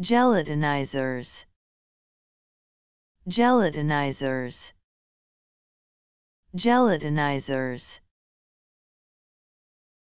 gelatinizers gelatinizers gelatinizers